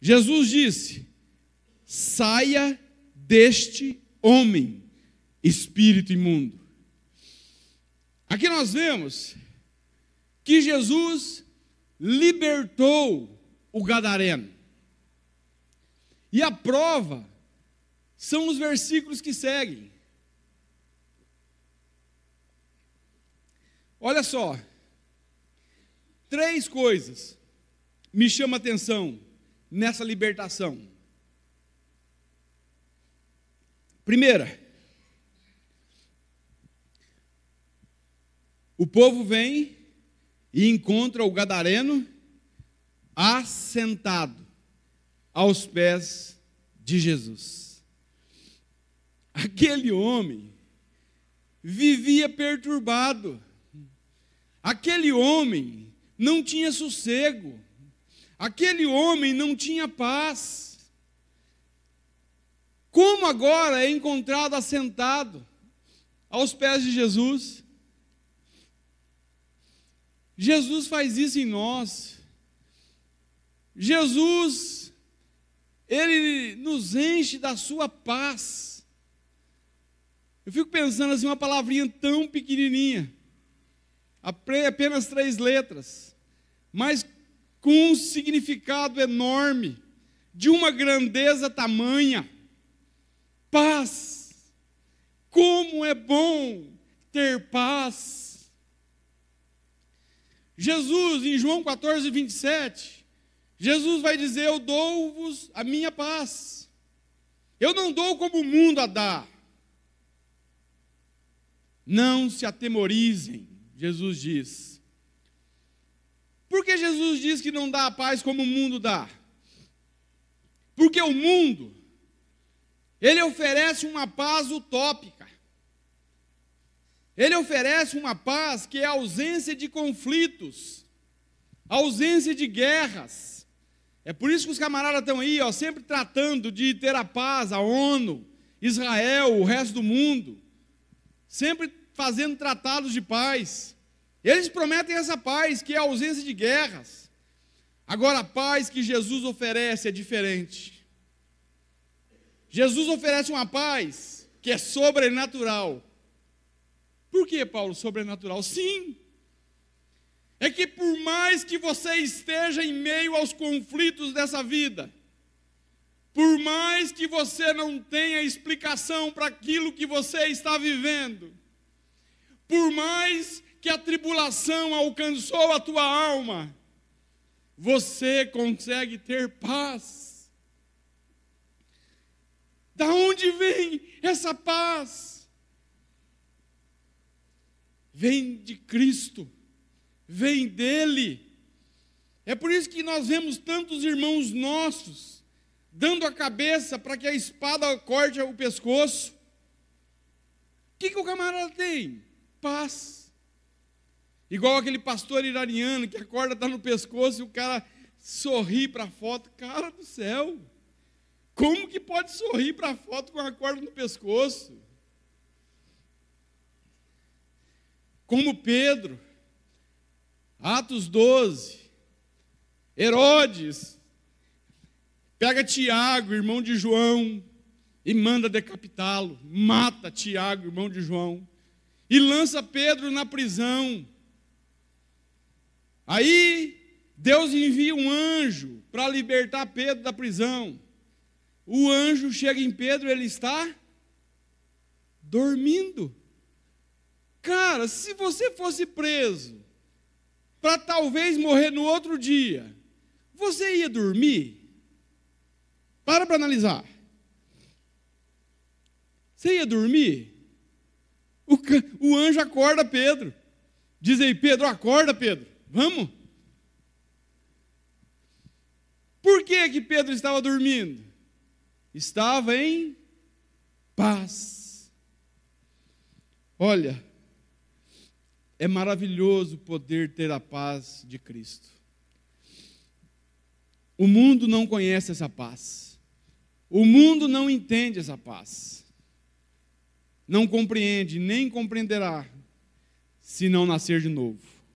Jesus disse: saia deste homem, espírito imundo. Aqui nós vemos que Jesus libertou o Gadareno. E a prova são os versículos que seguem. Olha só, três coisas me chamam a atenção nessa libertação? Primeira, o povo vem e encontra o gadareno assentado aos pés de Jesus. Aquele homem vivia perturbado. Aquele homem não tinha sossego. Aquele homem não tinha paz. Como agora é encontrado assentado aos pés de Jesus? Jesus faz isso em nós. Jesus, ele nos enche da sua paz. Eu fico pensando assim, uma palavrinha tão pequenininha, apenas três letras, mas com um significado enorme, de uma grandeza tamanha. Paz. Como é bom ter paz. Jesus, em João 14, 27, Jesus vai dizer: Eu dou-vos a minha paz. Eu não dou como o mundo a dá. Não se atemorizem, Jesus diz. Por que Jesus diz que não dá a paz como o mundo dá? Porque o mundo, ele oferece uma paz utópica. Ele oferece uma paz que é a ausência de conflitos, a ausência de guerras. É por isso que os camaradas estão aí, ó, sempre tratando de ter a paz, a ONU, Israel, o resto do mundo, sempre fazendo tratados de paz. Eles prometem essa paz, que é a ausência de guerras. Agora, a paz que Jesus oferece é diferente. Jesus oferece uma paz que é sobrenatural. Por que, Paulo, sobrenatural? Sim. É que por mais que você esteja em meio aos conflitos dessa vida, por mais que você não tenha explicação para aquilo que você está vivendo, por mais que a tribulação alcançou a tua alma, você consegue ter paz. Da onde vem essa paz? Vem de Cristo, vem dele. É por isso que nós vemos tantos irmãos nossos dando a cabeça para que a espada corte o pescoço. O que, que o camarada tem? Paz Igual aquele pastor iraniano que a corda está no pescoço e o cara sorri para a foto. Cara do céu! Como que pode sorrir para a foto com a corda no pescoço? Como Pedro, Atos 12, Herodes, pega Tiago, irmão de João, e manda decapitá-lo. Mata Tiago, irmão de João, e lança Pedro na prisão. Aí Deus envia um anjo para libertar Pedro da prisão. O anjo chega em Pedro, ele está dormindo. Cara, se você fosse preso para talvez morrer no outro dia, você ia dormir? Para para analisar. Você ia dormir? O, o anjo acorda Pedro. Diz aí, Pedro, acorda, Pedro. Vamos? Por que que Pedro estava dormindo? Estava em paz. Olha, é maravilhoso poder ter a paz de Cristo. O mundo não conhece essa paz. O mundo não entende essa paz. Não compreende, nem compreenderá, se não nascer de novo.